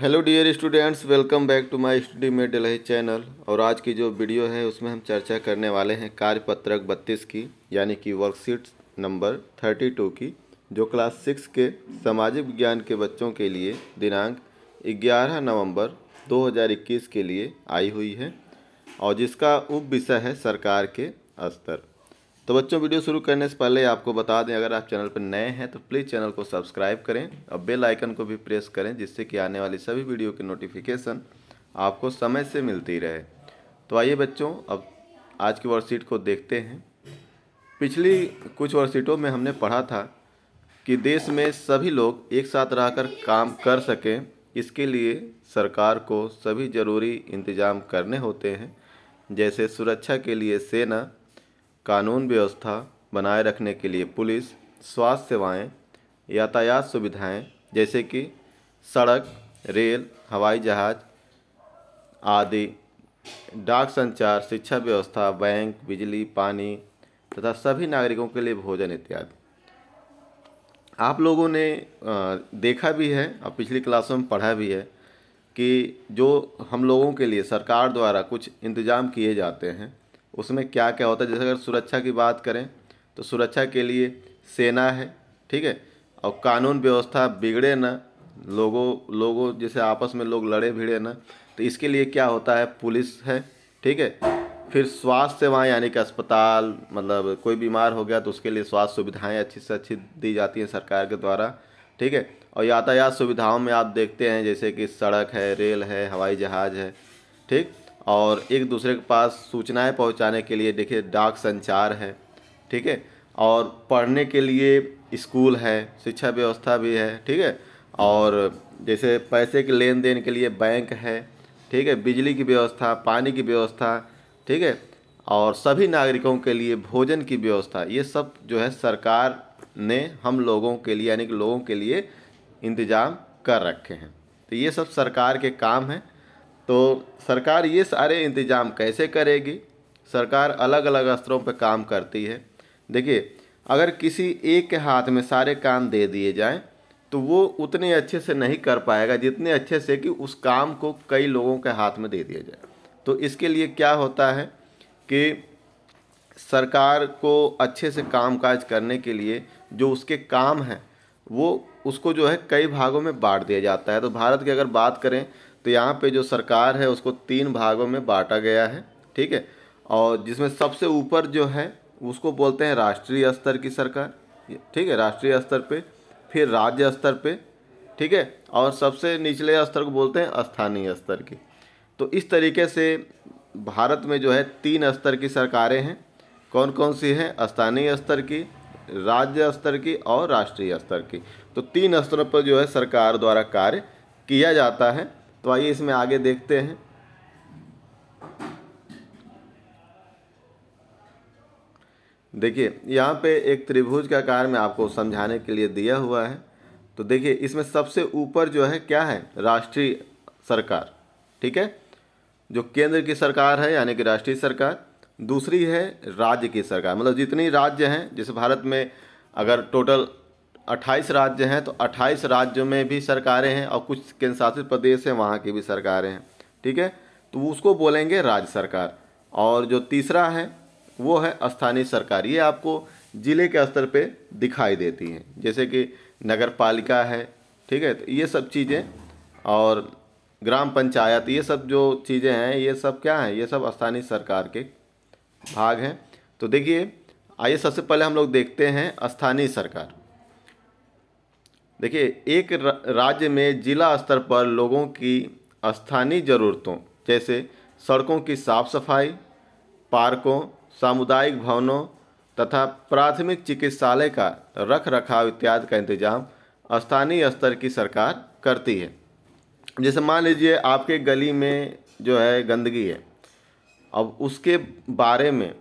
hello dear students welcome back to my study में Delhi channel और आज की जो वीडियो है उसमें हम चर्चा करने वाले हैं कार्यपत्रक बत्तीस की यानी कि वर्कशीट नंबर थर्टी टू की जो क्लास सिक्स के सामाजिक विज्ञान के बच्चों के लिए दिनांक ग्यारह नवंबर 2021 के लिए आई हुई है और जिसका उप विषय है सरकार के स्तर तो बच्चों वीडियो शुरू करने से पहले आपको बता दें अगर आप चैनल पर नए हैं तो प्लीज़ चैनल को सब्सक्राइब करें और बेल आइकन को भी प्रेस करें जिससे कि आने वाली सभी वीडियो की नोटिफिकेशन आपको समय से मिलती रहे तो आइए बच्चों अब आज की वर्कशीट को देखते हैं पिछली कुछ वर्कशीटों में हमने पढ़ा था कि देश में सभी लोग एक साथ रहकर काम कर सकें इसके लिए सरकार को सभी ज़रूरी इंतजाम करने होते हैं जैसे सुरक्षा के लिए सेना कानून व्यवस्था बनाए रखने के लिए पुलिस स्वास्थ्य सेवाएं, यातायात सुविधाएं जैसे कि सड़क रेल हवाई जहाज़ आदि डाक संचार शिक्षा व्यवस्था बैंक बिजली पानी तथा सभी नागरिकों के लिए भोजन इत्यादि आप लोगों ने देखा भी है और पिछली क्लासों में पढ़ा भी है कि जो हम लोगों के लिए सरकार द्वारा कुछ इंतज़ाम किए जाते हैं उसमें क्या क्या होता है जैसे अगर सुरक्षा की बात करें तो सुरक्षा के लिए सेना है ठीक है और कानून व्यवस्था बिगड़े ना लोगों लोगों जैसे आपस में लोग लड़े भिड़े ना तो इसके लिए क्या होता है पुलिस है ठीक है फिर स्वास्थ्य सेवाएँ यानी कि अस्पताल मतलब कोई बीमार हो गया तो उसके लिए स्वास्थ्य सुविधाएं अच्छी से अच्छी दी जाती हैं सरकार के द्वारा ठीक है और यातायात सुविधाओं में आप देखते हैं जैसे कि सड़क है रेल है हवाई जहाज़ है ठीक और एक दूसरे के पास सूचनाएं पहुंचाने के लिए देखिए डाक संचार है ठीक है और पढ़ने के लिए स्कूल है शिक्षा व्यवस्था भी है ठीक है और जैसे पैसे के लेन देन के लिए बैंक है ठीक है बिजली की व्यवस्था पानी की व्यवस्था ठीक है और सभी नागरिकों के लिए भोजन की व्यवस्था ये सब जो है सरकार ने हम लोगों के लिए यानी कि लोगों के लिए इंतज़ाम कर रखे हैं तो ये सब सरकार के काम हैं तो सरकार ये सारे इंतज़ाम कैसे करेगी सरकार अलग अलग स्तरों पर काम करती है देखिए अगर किसी एक के हाथ में सारे काम दे दिए जाएं तो वो उतने अच्छे से नहीं कर पाएगा जितने अच्छे से कि उस काम को कई लोगों के हाथ में दे दिया जाए तो इसके लिए क्या होता है कि सरकार को अच्छे से कामकाज करने के लिए जो उसके काम हैं वो उसको जो है कई भागों में बांट दिया जाता है तो भारत की अगर बात करें तो यहाँ पे जो सरकार है उसको तीन भागों में बांटा गया है ठीक है और जिसमें सबसे ऊपर जो है उसको बोलते हैं राष्ट्रीय स्तर की सरकार ठीक है राष्ट्रीय स्तर पे फिर राज्य स्तर पे ठीक है और सबसे निचले स्तर को बोलते हैं स्थानीय स्तर की तो इस तरीके से भारत में जो है तीन स्तर की सरकारें हैं कौन कौन सी हैं स्थानीय स्तर की राज्य स्तर की और राष्ट्रीय स्तर की तो तीन स्तरों पर जो है सरकार द्वारा कार्य किया जाता है तो आइए इसमें आगे देखते हैं देखिए यहाँ पे एक त्रिभुज का कार्य में आपको समझाने के लिए दिया हुआ है तो देखिए इसमें सबसे ऊपर जो है क्या है राष्ट्रीय सरकार ठीक है जो केंद्र की सरकार है यानी कि राष्ट्रीय सरकार दूसरी है राज्य की सरकार मतलब जितनी राज्य हैं जैसे भारत में अगर टोटल अट्ठाईस राज्य हैं तो अट्ठाईस राज्यों में भी सरकारें हैं और कुछ केंद्र शासित प्रदेश हैं वहाँ की भी सरकारें हैं ठीक है तो उसको बोलेंगे राज्य सरकार और जो तीसरा है वो है स्थानीय सरकार ये आपको ज़िले के स्तर पे दिखाई देती हैं जैसे कि नगर पालिका है ठीक है तो ये सब चीज़ें और ग्राम पंचायत ये सब जो चीज़ें हैं ये सब क्या हैं ये सब स्थानीय सरकार के भाग हैं तो देखिए आइए सबसे पहले हम लोग देखते हैं स्थानीय सरकार देखिए एक राज्य में जिला स्तर पर लोगों की स्थानीय ज़रूरतों जैसे सड़कों की साफ सफाई पार्कों सामुदायिक भवनों तथा प्राथमिक चिकित्सालय का रख रखाव इत्यादि का इंतजाम स्थानीय स्तर की सरकार करती है जैसे मान लीजिए आपके गली में जो है गंदगी है अब उसके बारे में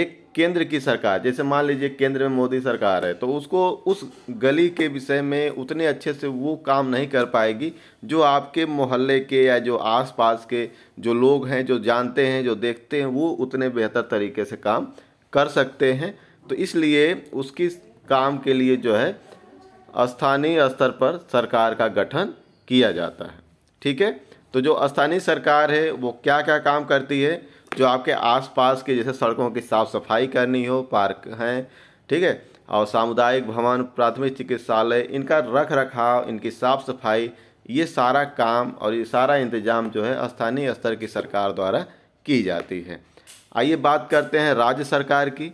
एक केंद्र की सरकार जैसे मान लीजिए केंद्र में मोदी सरकार है तो उसको उस गली के विषय में उतने अच्छे से वो काम नहीं कर पाएगी जो आपके मोहल्ले के या जो आसपास के जो लोग हैं जो जानते हैं जो देखते हैं वो उतने बेहतर तरीके से काम कर सकते हैं तो इसलिए उसकी काम के लिए जो है स्थानीय स्तर पर सरकार का गठन किया जाता है ठीक है तो जो स्थानीय सरकार है वो क्या क्या काम करती है जो आपके आसपास के जैसे सड़कों की साफ़ सफाई करनी हो पार्क हैं ठीक है और सामुदायिक भवन प्राथमिक चिकित्सालय इनका रख रखाव इनकी साफ़ सफाई ये सारा काम और ये सारा इंतजाम जो है स्थानीय स्तर की सरकार द्वारा की जाती है आइए बात करते हैं राज्य सरकार की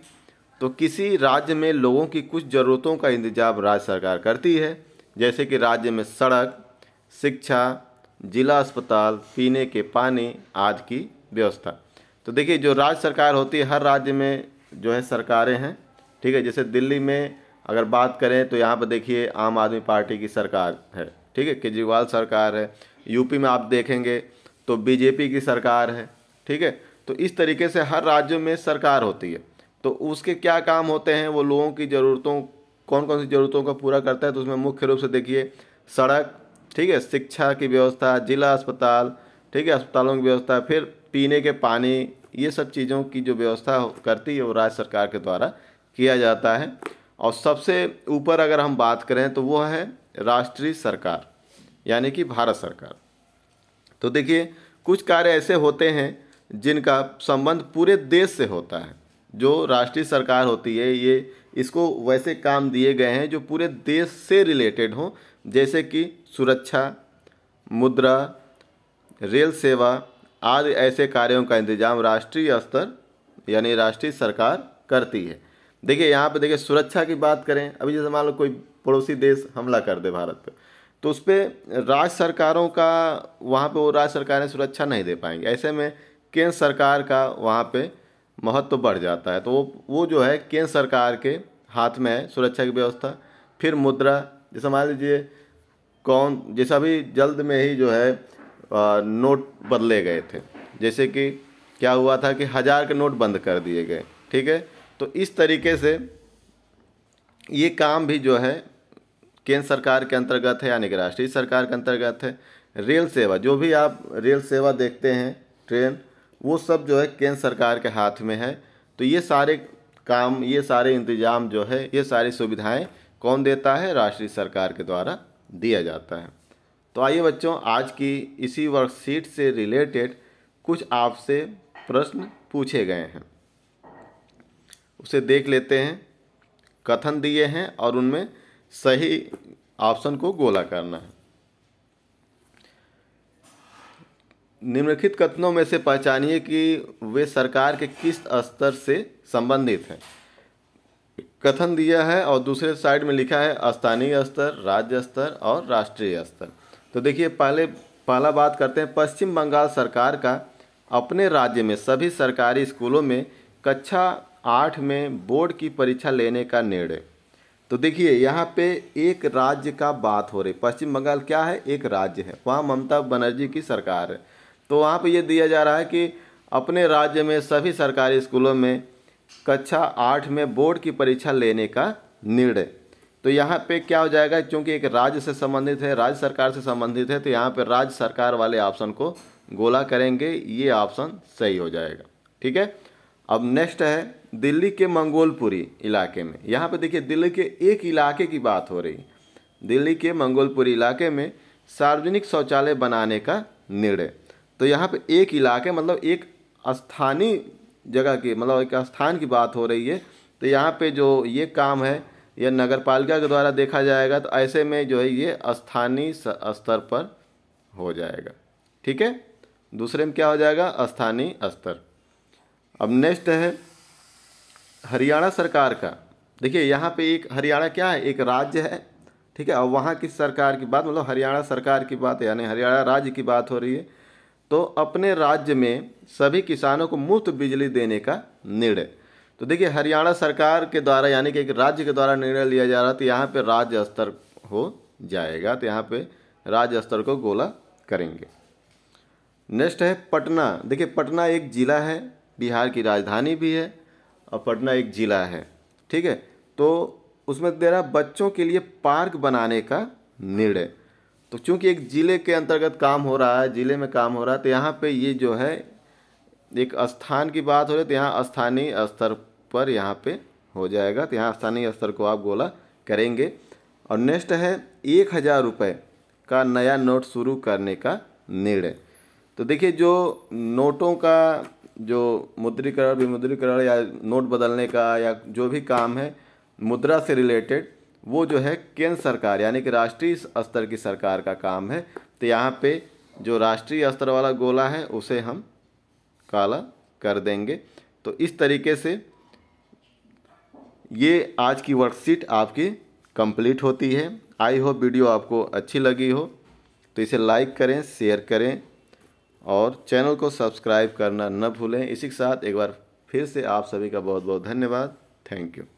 तो किसी राज्य में लोगों की कुछ ज़रूरतों का इंतजाम राज्य सरकार करती है जैसे कि राज्य में सड़क शिक्षा जिला अस्पताल पीने के पानी आदि की व्यवस्था तो देखिए जो राज्य सरकार होती है हर राज्य में जो है सरकारें हैं ठीक है जैसे दिल्ली में अगर बात करें तो यहाँ पर देखिए आम आदमी पार्टी की सरकार है ठीक है केजरीवाल सरकार है यूपी में आप देखेंगे तो बीजेपी की सरकार है ठीक है तो इस तरीके से हर राज्य में सरकार होती है तो उसके क्या काम होते हैं वो लोगों की ज़रूरतों कौन कौन सी ज़रूरतों को पूरा करता है तो उसमें मुख्य रूप से देखिए सड़क ठीक है शिक्षा की व्यवस्था जिला अस्पताल ठीक है अस्पतालों की व्यवस्था फिर पीने के पानी ये सब चीज़ों की जो व्यवस्था करती है वो राज्य सरकार के द्वारा किया जाता है और सबसे ऊपर अगर हम बात करें तो वो है राष्ट्रीय सरकार यानी कि भारत सरकार तो देखिए कुछ कार्य ऐसे होते हैं जिनका संबंध पूरे देश से होता है जो राष्ट्रीय सरकार होती है ये इसको वैसे काम दिए गए हैं जो पूरे देश से रिलेटेड हों जैसे कि सुरक्षा मुद्रा रेल सेवा आदि ऐसे कार्यों का इंतजाम राष्ट्रीय स्तर यानी राष्ट्रीय सरकार करती है देखिए यहाँ पे देखिए सुरक्षा की बात करें अभी जैसे मान लो कोई पड़ोसी देश हमला कर दे भारत पे तो उस पर राज्य सरकारों का वहाँ पे वो राज्य सरकारें सुरक्षा नहीं दे पाएंगी ऐसे में केंद्र सरकार का वहाँ पे महत्व तो बढ़ जाता है तो वो वो जो है केंद्र सरकार के हाथ में है सुरक्षा की व्यवस्था फिर मुद्रा जैसे मान लीजिए कौन जैसा भी जल्द में ही जो है नोट बदले गए थे जैसे कि क्या हुआ था कि हज़ार के नोट बंद कर दिए गए ठीक है तो इस तरीके से ये काम भी जो है केंद्र सरकार के अंतर्गत है यानी कि राष्ट्रीय सरकार के अंतर्गत है रेल सेवा जो भी आप रेल सेवा देखते हैं ट्रेन वो सब जो है केंद्र सरकार के हाथ में है तो ये सारे काम ये सारे इंतजाम जो है ये सारी सुविधाएं कौन देता है राष्ट्रीय सरकार के द्वारा दिया जाता है तो आइए बच्चों आज की इसी वर्कशीट से रिलेटेड कुछ आपसे प्रश्न पूछे गए हैं उसे देख लेते हैं कथन दिए हैं और उनमें सही ऑप्शन को गोला करना है निम्नलिखित कथनों में से पहचानिए कि वे सरकार के किस स्तर से संबंधित हैं कथन दिया है और दूसरे साइड में लिखा है स्थानीय स्तर राज्य स्तर और राष्ट्रीय स्तर तो देखिए पहले पहला बात करते हैं पश्चिम बंगाल सरकार का अपने राज्य में सभी सरकारी स्कूलों में कक्षा आठ में बोर्ड की परीक्षा लेने का निर्णय तो देखिए यहाँ पे एक राज्य का बात हो रही पश्चिम बंगाल क्या है एक राज्य है वहाँ ममता बनर्जी की सरकार है तो वहाँ पे ये दिया जा रहा है कि अपने राज्य में सभी सरकारी स्कूलों में कक्षा आठ में बोर्ड की परीक्षा लेने का निर्णय तो यहाँ पे क्या हो जाएगा क्योंकि एक राज्य से संबंधित है राज्य सरकार से संबंधित है तो यहाँ पे राज्य सरकार वाले ऑप्शन को गोला करेंगे ये ऑप्शन सही हो जाएगा ठीक है अब नेक्स्ट है दिल्ली के मंगोलपुरी इलाके में यहाँ पे देखिए दिल्ली के एक इलाके की बात हो रही दिल्ली के मंगोलपुरी इलाके में सार्वजनिक शौचालय बनाने का निर्णय तो यहाँ पर एक इलाके मतलब एक स्थानीय जगह की मतलब एक स्थान की बात हो रही है तो यहाँ पर जो ये काम है या नगर पालिका के द्वारा देखा जाएगा तो ऐसे में जो है ये स्थानीय स्तर पर हो जाएगा ठीक है दूसरे में क्या हो जाएगा स्थानीय स्तर अब नेक्स्ट है हरियाणा सरकार का देखिए यहाँ पे एक हरियाणा क्या है एक राज्य है ठीक है और वहाँ की सरकार की बात मतलब हरियाणा सरकार की बात यानी हरियाणा राज्य की बात हो रही है तो अपने राज्य में सभी किसानों को मुफ्त बिजली देने का निर्णय तो देखिए हरियाणा सरकार के द्वारा यानी कि एक राज्य के द्वारा निर्णय लिया जा रहा है तो यहाँ पर राज्य स्तर हो जाएगा तो यहाँ पर राज्य स्तर को गोला करेंगे नेक्स्ट है पटना देखिए पटना एक ज़िला है बिहार की राजधानी भी है और पटना एक ज़िला है ठीक है तो उसमें दे रहा बच्चों के लिए पार्क बनाने का निर्णय तो चूंकि एक ज़िले के अंतर्गत काम हो रहा है ज़िले में काम हो रहा है तो यहाँ पे ये जो है एक स्थान की बात हो रही तो यहाँ स्थानीय स्तर पर यहाँ पे हो जाएगा तो यहाँ स्थानीय स्तर को आप गोला करेंगे और नेक्स्ट है एक हज़ार रुपये का नया नोट शुरू करने का निर्णय तो देखिए जो नोटों का जो मुद्रीकरण विमुद्रीकरण या नोट बदलने का या जो भी काम है मुद्रा से रिलेटेड वो जो है केंद्र सरकार यानी कि राष्ट्रीय स्तर की सरकार का काम है तो यहाँ पे जो राष्ट्रीय स्तर वाला गोला है उसे हम काला कर देंगे तो इस तरीके से ये आज की वर्कशीट आपकी कंप्लीट होती है आई होप वीडियो आपको अच्छी लगी हो तो इसे लाइक करें शेयर करें और चैनल को सब्सक्राइब करना न भूलें इसी के साथ एक बार फिर से आप सभी का बहुत बहुत धन्यवाद थैंक यू